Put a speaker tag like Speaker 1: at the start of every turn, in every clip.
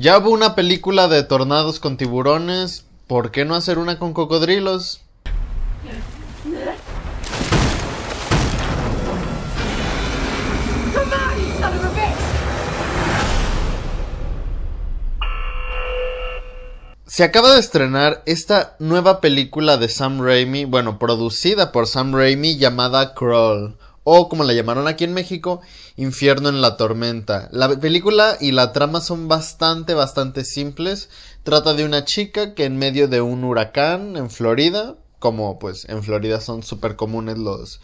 Speaker 1: Ya hubo una película de tornados con tiburones, ¿por qué no hacer una con cocodrilos? Se acaba de estrenar esta nueva película de Sam Raimi, bueno, producida por Sam Raimi llamada Crawl o como la llamaron aquí en México, Infierno en la Tormenta. La película y la trama son bastante, bastante simples. Trata de una chica que en medio de un huracán en Florida, como pues en Florida son súper comunes los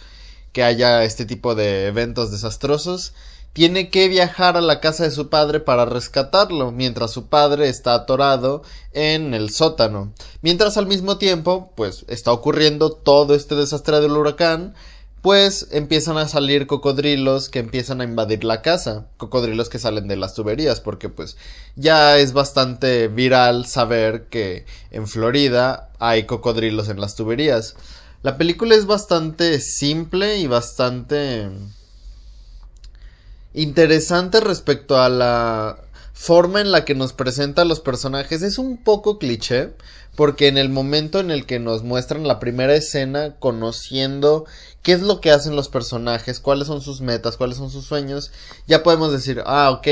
Speaker 1: que haya este tipo de eventos desastrosos, tiene que viajar a la casa de su padre para rescatarlo, mientras su padre está atorado en el sótano. Mientras al mismo tiempo, pues está ocurriendo todo este desastre del huracán, pues empiezan a salir cocodrilos que empiezan a invadir la casa, cocodrilos que salen de las tuberías, porque pues ya es bastante viral saber que en Florida hay cocodrilos en las tuberías. La película es bastante simple y bastante interesante respecto a la forma en la que nos presenta a los personajes es un poco cliché, porque en el momento en el que nos muestran la primera escena, conociendo qué es lo que hacen los personajes, cuáles son sus metas, cuáles son sus sueños, ya podemos decir, ah, ok,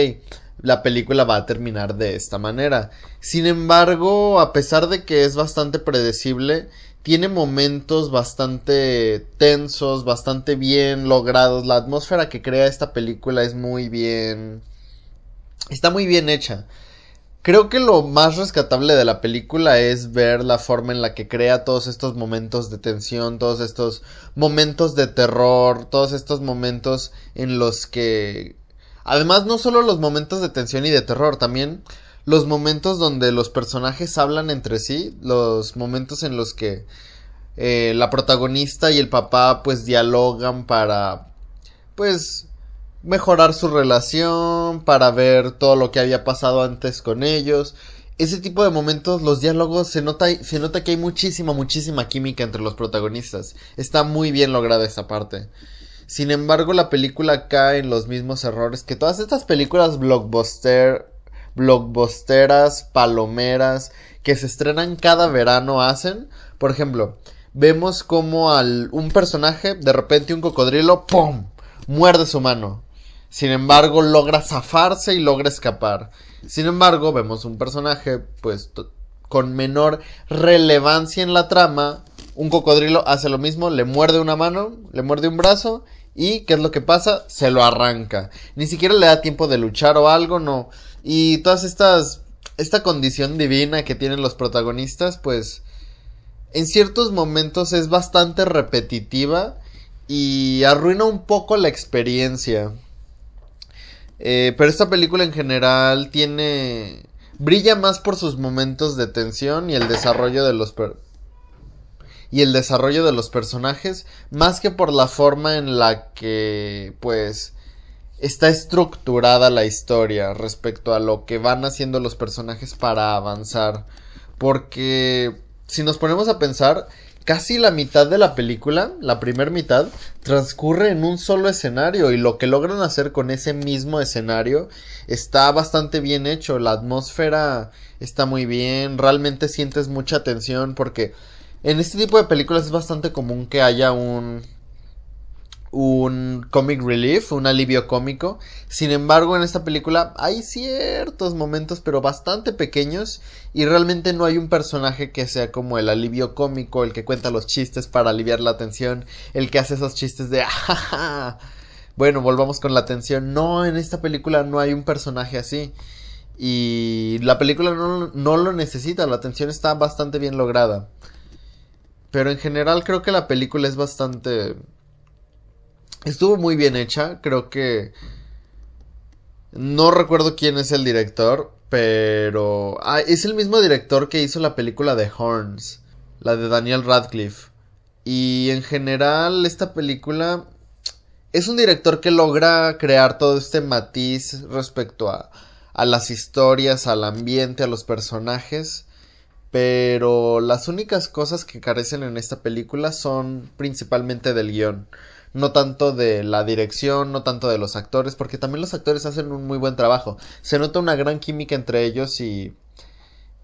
Speaker 1: la película va a terminar de esta manera. Sin embargo, a pesar de que es bastante predecible, tiene momentos bastante tensos, bastante bien logrados. La atmósfera que crea esta película es muy bien Está muy bien hecha. Creo que lo más rescatable de la película es ver la forma en la que crea todos estos momentos de tensión, todos estos momentos de terror, todos estos momentos en los que... Además, no solo los momentos de tensión y de terror, también los momentos donde los personajes hablan entre sí, los momentos en los que eh, la protagonista y el papá pues dialogan para... pues mejorar su relación, para ver todo lo que había pasado antes con ellos. Ese tipo de momentos, los diálogos, se nota, se nota que hay muchísima, muchísima química entre los protagonistas. Está muy bien lograda esa parte. Sin embargo, la película cae en los mismos errores que todas estas películas blockbuster, blockbusteras, palomeras, que se estrenan cada verano hacen. Por ejemplo, vemos como al un personaje, de repente un cocodrilo, ¡pum! muerde su mano. Sin embargo, logra zafarse y logra escapar. Sin embargo, vemos un personaje, pues, con menor relevancia en la trama. Un cocodrilo hace lo mismo, le muerde una mano, le muerde un brazo y, ¿qué es lo que pasa? Se lo arranca. Ni siquiera le da tiempo de luchar o algo, no. Y todas estas... Esta condición divina que tienen los protagonistas, pues, en ciertos momentos es bastante repetitiva y arruina un poco la experiencia. Eh, pero esta película en general tiene... Brilla más por sus momentos de tensión y el desarrollo de los... y el desarrollo de los personajes, más que por la forma en la que, pues, está estructurada la historia respecto a lo que van haciendo los personajes para avanzar. Porque si nos ponemos a pensar, casi la mitad de la película, la primera mitad, transcurre en un solo escenario y lo que logran hacer con ese mismo escenario está bastante bien hecho, la atmósfera está muy bien, realmente sientes mucha tensión porque en este tipo de películas es bastante común que haya un un comic relief, un alivio cómico. Sin embargo, en esta película hay ciertos momentos, pero bastante pequeños, y realmente no hay un personaje que sea como el alivio cómico, el que cuenta los chistes para aliviar la tensión, el que hace esos chistes de Bueno, volvamos con la tensión. No, en esta película no hay un personaje así. Y la película no, no lo necesita, la tensión está bastante bien lograda. Pero en general creo que la película es bastante Estuvo muy bien hecha, creo que... No recuerdo quién es el director, pero... Ah, es el mismo director que hizo la película de Horns, la de Daniel Radcliffe. Y en general esta película es un director que logra crear todo este matiz respecto a, a, las historias, al ambiente, a los personajes. Pero las únicas cosas que carecen en esta película son principalmente del guión no tanto de la dirección, no tanto de los actores, porque también los actores hacen un muy buen trabajo. Se nota una gran química entre ellos y,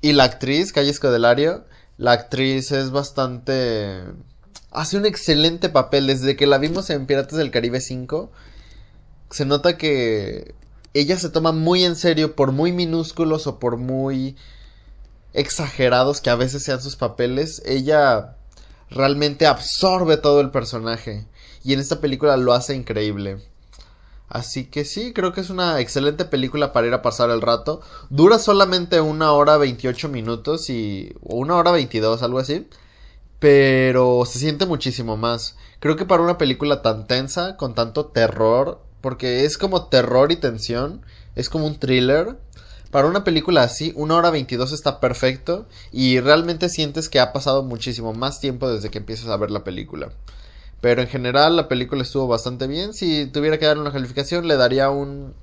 Speaker 1: y la actriz, Calle Escodelario. La actriz es bastante... Hace un excelente papel. Desde que la vimos en Piratas del Caribe 5, se nota que ella se toma muy en serio, por muy minúsculos o por muy exagerados que a veces sean sus papeles, ella realmente absorbe todo el personaje y en esta película lo hace increíble. Así que sí, creo que es una excelente película para ir a pasar el rato. Dura solamente una hora 28 minutos y o una hora 22, algo así. Pero se siente muchísimo más. Creo que para una película tan tensa, con tanto terror, porque es como terror y tensión, es como un thriller. Para una película así, una hora 22 está perfecto y realmente sientes que ha pasado muchísimo más tiempo desde que empiezas a ver la película. Pero en general la película estuvo bastante bien. Si tuviera que dar una calificación, le daría un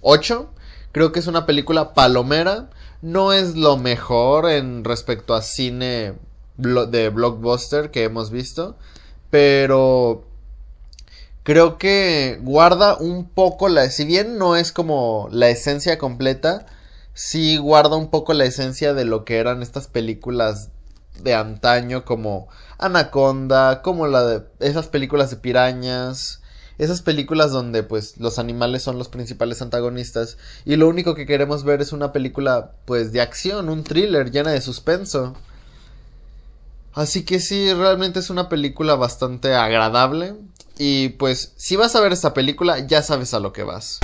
Speaker 1: 8. Creo que es una película palomera. No es lo mejor en respecto a cine de blockbuster que hemos visto. Pero creo que guarda un poco la... Si bien no es como la esencia completa, sí guarda un poco la esencia de lo que eran estas películas de antaño como Anaconda, como la de esas películas de pirañas, esas películas donde pues los animales son los principales antagonistas y lo único que queremos ver es una película pues de acción, un thriller llena de suspenso. Así que sí, realmente es una película bastante agradable y pues si vas a ver esta película ya sabes a lo que vas.